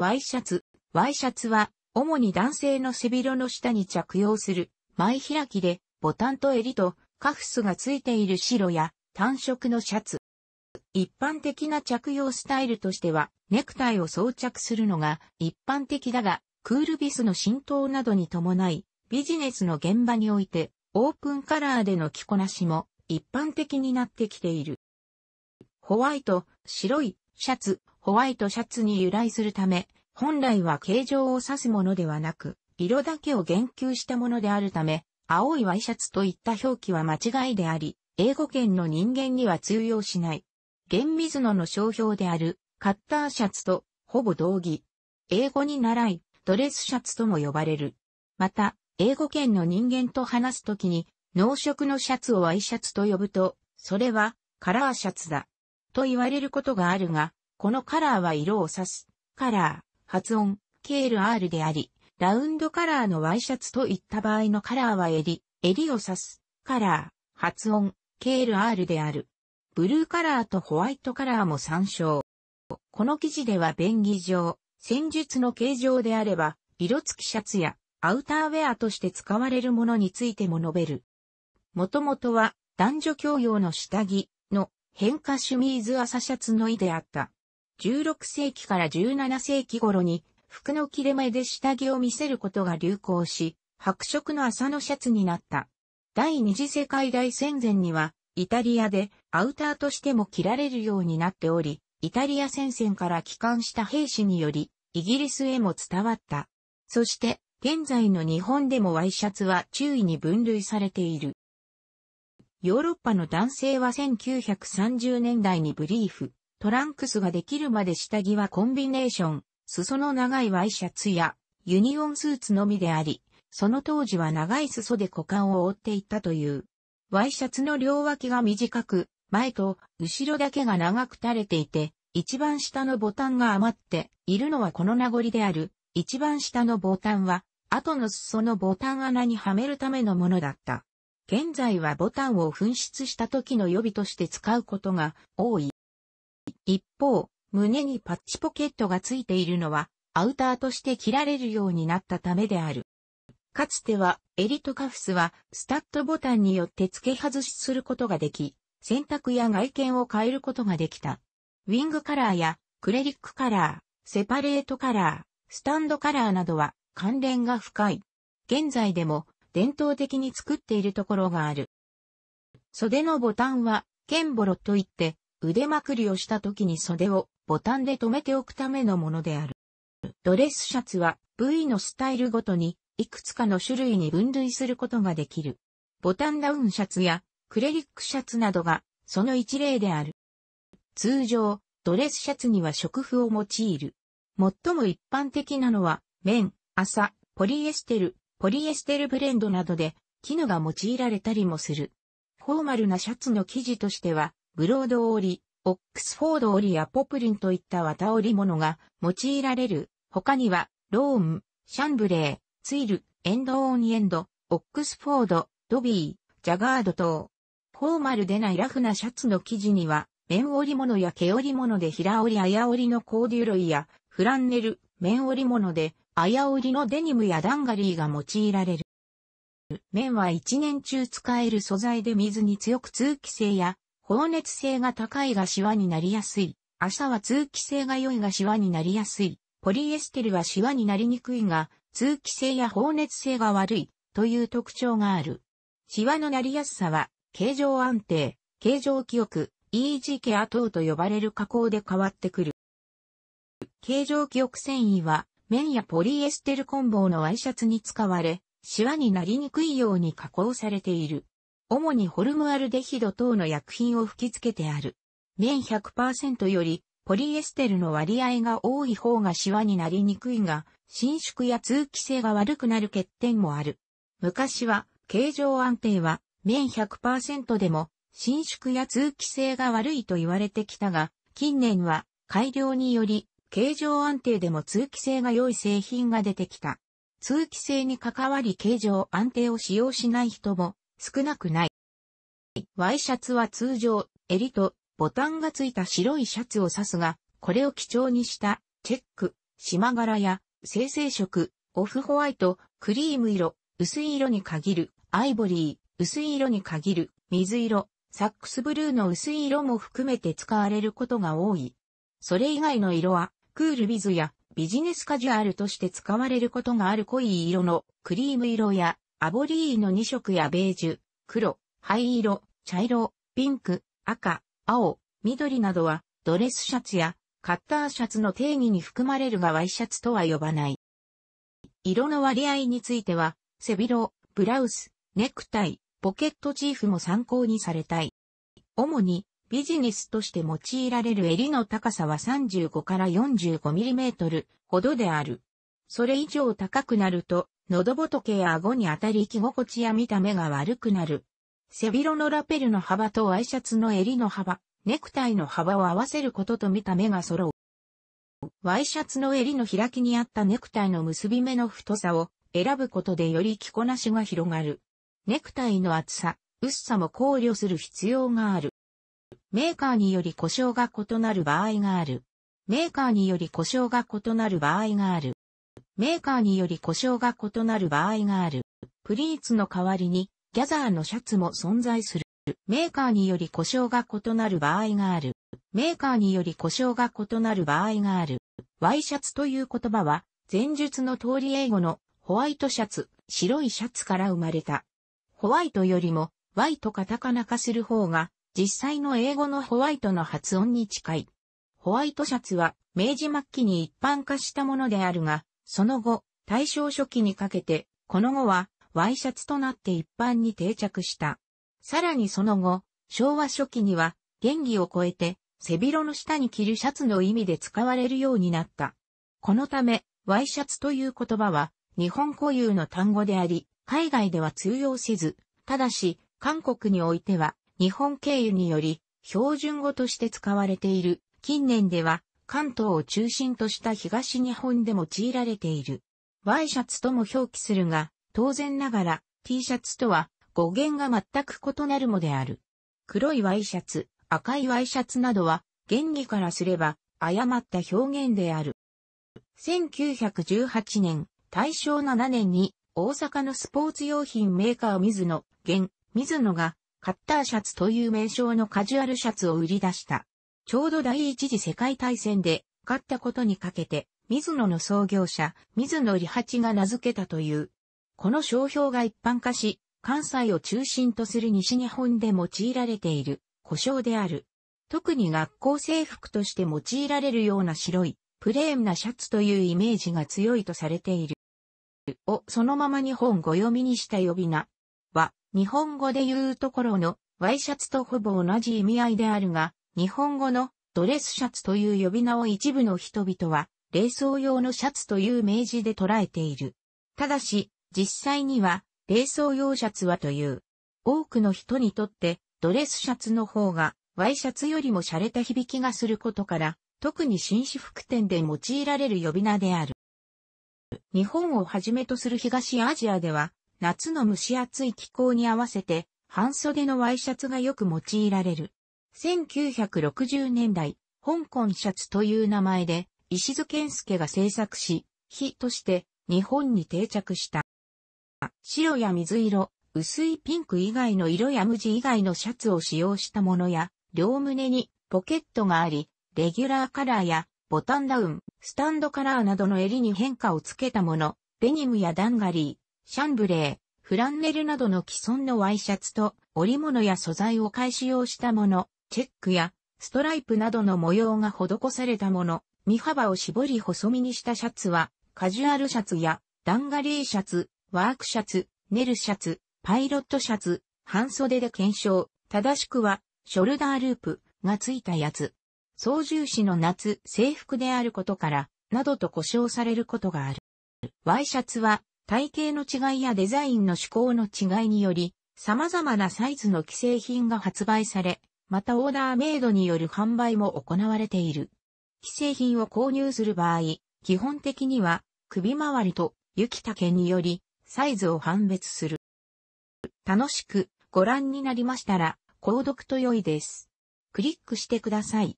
ワイシャツ。ワイシャツは、主に男性の背広の下に着用する、前開きで、ボタンと襟と、カフスがついている白や、単色のシャツ。一般的な着用スタイルとしては、ネクタイを装着するのが一般的だが、クールビスの浸透などに伴い、ビジネスの現場において、オープンカラーでの着こなしも一般的になってきている。ホワイト、白い、シャツ、ホワイトシャツに由来するため、本来は形状を指すものではなく、色だけを言及したものであるため、青いワイシャツといった表記は間違いであり、英語圏の人間には通用しない。厳水野の商標である、カッターシャツと、ほぼ同義。英語に習い、ドレスシャツとも呼ばれる。また、英語圏の人間と話すときに、濃色のシャツをワイシャツと呼ぶと、それは、カラーシャツだ。と言われることがあるが、このカラーは色を指す、カラー、発音、KLR であり、ラウンドカラーのワイシャツといった場合のカラーは襟、襟を指す、カラー、発音、KLR である。ブルーカラーとホワイトカラーも参照。この記事では便宜上、戦術の形状であれば、色付きシャツやアウターウェアとして使われるものについても述べる。もともとは男女共用の下着の変化シュミーズ朝シャツの意であった。16世紀から17世紀頃に、服の切れ目で下着を見せることが流行し、白色の麻のシャツになった。第二次世界大戦前には、イタリアでアウターとしても着られるようになっており、イタリア戦線から帰還した兵士により、イギリスへも伝わった。そして、現在の日本でもワイシャツは注意に分類されている。ヨーロッパの男性は1930年代にブリーフ、トランクスができるまで下着はコンビネーション、裾の長いワイシャツやユニオンスーツのみであり、その当時は長い裾で股間を覆っていたという。ワイシャツの両脇が短く、前と後ろだけが長く垂れていて、一番下のボタンが余っているのはこの名残である。一番下のボタンは、後の裾のボタン穴にはめるためのものだった。現在はボタンを紛失した時の予備として使うことが多い。一方、胸にパッチポケットがついているのは、アウターとして着られるようになったためである。かつては、エリトカフスは、スタッドボタンによって付け外しすることができ、選択や外見を変えることができた。ウィングカラーや、クレリックカラー、セパレートカラー、スタンドカラーなどは、関連が深い。現在でも、伝統的に作っているところがある。袖のボタンは、ケンボロといって、腕まくりをした時に袖をボタンで留めておくためのものである。ドレスシャツは部位のスタイルごとにいくつかの種類に分類することができる。ボタンダウンシャツやクレリックシャツなどがその一例である。通常、ドレスシャツには食布を用いる。最も一般的なのは、綿、麻、ポリエステル、ポリエステルブレンドなどで、絹が用いられたりもする。フォーマルなシャツの生地としては、ブロード織、オックスフォード織やポプリンといった綿織物が用いられる。他には、ローン、シャンブレー、ツイル、エンドオンエンド、オックスフォード、ドビー、ジャガード等。フォーマルでないラフなシャツの生地には、綿織物や毛織物で平織綾織のコーデュロイや、フランネル、綿織物で、綾織のデニムやダンガリーが用いられる。綿は一年中使える素材で水に強く通気性や放熱性が高いがシワになりやすい。麻は通気性が良いがシワになりやすい。ポリエステルはシワになりにくいが、通気性や放熱性が悪いという特徴がある。シワのなりやすさは、形状安定、形状記憶、EG ケア等と呼ばれる加工で変わってくる。形状記憶繊維は、綿やポリエステル混紡のワイシャツに使われ、シワになりにくいように加工されている。主にホルムアルデヒド等の薬品を吹き付けてある。綿100%よりポリエステルの割合が多い方がシワになりにくいが、伸縮や通気性が悪くなる欠点もある。昔は、形状安定は、綿100%でも、伸縮や通気性が悪いと言われてきたが、近年は、改良により、形状安定でも通気性が良い製品が出てきた。通気性に関わり形状安定を使用しない人も少なくない。ワイシャツは通常、襟とボタンがついた白いシャツを指すが、これを基調にした、チェック、縞柄や、生成色、オフホワイト、クリーム色、薄い色に限る、アイボリー、薄い色に限る、水色、サックスブルーの薄い色も含めて使われることが多い。それ以外の色は、クールビズやビジネスカジュアルとして使われることがある濃い色のクリーム色やアボリーの2色やベージュ、黒、灰色、茶色、ピンク、赤、青、緑などは、ドレスシャツやカッターシャツの定義に含まれるがワイシャツとは呼ばない。色の割合については、背広、ブラウス、ネクタイ、ポケットチーフも参考にされたい。主にビジネスとして用いられる襟の高さは35から 45mm ほどである。それ以上高くなると喉仏や顎に当たり着心地や見た目が悪くなる。背広のラペルの幅とワイシャツの襟の幅、ネクタイの幅を合わせることと見た目が揃う。ワイシャツの襟の開きにあったネクタイの結び目の太さを選ぶことでより着こなしが広がる。ネクタイの厚さ、薄さも考慮する必要がある。メーカーにより故障が異なる場合がある。メーカーにより故障が異なる場合がある。メーカーにより故障が異なる場合がある。プリーツの代わりに、ギャザーのシャツも存在する。メーカーにより故障が異なる場合がある。メーカーにより故障が異なる場合がある。ワイシャツという言葉は、前述の通り英語のホワイトシャツ、白いシャツから生まれた。ホワイトよりも、ワイとカタカナ化する方が、実際の英語のホワイトの発音に近い。ホワイトシャツは、明治末期に一般化したものであるが、その後、大正初期にかけて、この後は、ワイシャツとなって一般に定着した。さらにその後、昭和初期には、原義を超えて、背広の下に着るシャツの意味で使われるようになった。このため、ワイシャツという言葉は、日本固有の単語であり、海外では通用せず、ただし、韓国においては、日本経由により、標準語として使われている。近年では、関東を中心とした東日本で用いられている。Y シャツとも表記するが、当然ながら T シャツとは語源が全く異なるもである。黒い Y シャツ、赤い Y シャツなどは、原理からすれば誤った表現である。1918年、大正7年に大阪のスポーツ用品メーカー水野、現、水野がカッターシャツという名称のカジュアルシャツを売り出した。ちょうど第一次世界大戦で勝ったことにかけて、水野の創業者、水野利八が名付けたという。この商標が一般化し、関西を中心とする西日本で用いられている故障である。特に学校制服として用いられるような白い、プレーンなシャツというイメージが強いとされている。をそのまま日本語読みにした呼び名は、日本語で言うところのワイシャツとほぼ同じ意味合いであるが、日本語のドレスシャツという呼び名を一部の人々は、冷装用のシャツという名字で捉えている。ただし、実際には、冷装用シャツはという。多くの人にとって、ドレスシャツの方が、ワイシャツよりも洒落た響きがすることから、特に紳士服店で用いられる呼び名である。日本をはじめとする東アジアでは、夏の蒸し暑い気候に合わせて、半袖のワイシャツがよく用いられる。1960年代、香港シャツという名前で、石津健介が制作し、火として日本に定着した。白や水色、薄いピンク以外の色や無地以外のシャツを使用したものや、両胸にポケットがあり、レギュラーカラーやボタンダウン、スタンドカラーなどの襟に変化をつけたもの、デニムやダンガリー、シャンブレー、フランネルなどの既存のワイシャツと織物や素材をい使用したもの、チェックやストライプなどの模様が施されたもの、身幅を絞り細身にしたシャツは、カジュアルシャツやダンガリーシャツ、ワークシャツ、ネルシャツ、パイロットシャツ、半袖で検証、正しくは、ショルダーループがついたやつ。操縦士の夏、制服であることから、などと呼称されることがある。ワイシャツは、体型の違いやデザインの趣向の違いにより、様々なサイズの既製品が発売され、またオーダーメイドによる販売も行われている。既製品を購入する場合、基本的には首回りと雪丈によりサイズを判別する。楽しくご覧になりましたら、購読と良いです。クリックしてください。